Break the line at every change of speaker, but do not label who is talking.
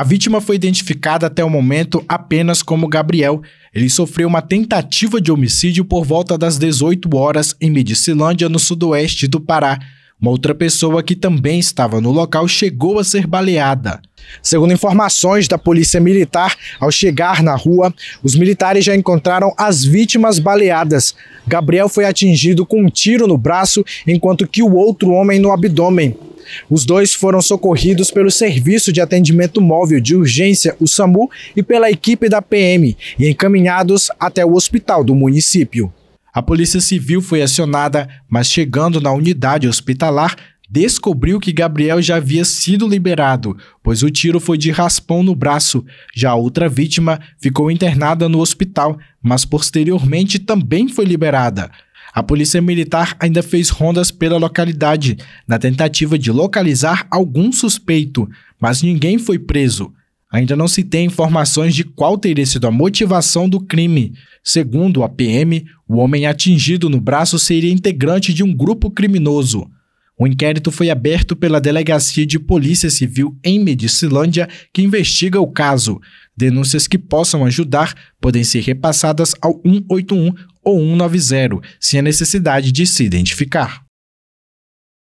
A vítima foi identificada até o momento apenas como Gabriel. Ele sofreu uma tentativa de homicídio por volta das 18 horas em Medicilândia, no sudoeste do Pará. Uma outra pessoa que também estava no local chegou a ser baleada. Segundo informações da Polícia Militar, ao chegar na rua, os militares já encontraram as vítimas baleadas. Gabriel foi atingido com um tiro no braço, enquanto que o outro homem no abdômen. Os dois foram socorridos pelo Serviço de Atendimento Móvel de Urgência, o SAMU, e pela equipe da PM, e encaminhados até o hospital do município. A Polícia Civil foi acionada, mas chegando na unidade hospitalar, descobriu que Gabriel já havia sido liberado, pois o tiro foi de raspão no braço. Já a outra vítima ficou internada no hospital, mas posteriormente também foi liberada. A polícia militar ainda fez rondas pela localidade, na tentativa de localizar algum suspeito, mas ninguém foi preso. Ainda não se tem informações de qual teria sido a motivação do crime. Segundo a PM, o homem atingido no braço seria integrante de um grupo criminoso. O inquérito foi aberto pela Delegacia de Polícia Civil em Medicilândia, que investiga o caso. Denúncias que possam ajudar podem ser repassadas ao 181 ou 190, sem a necessidade de se identificar.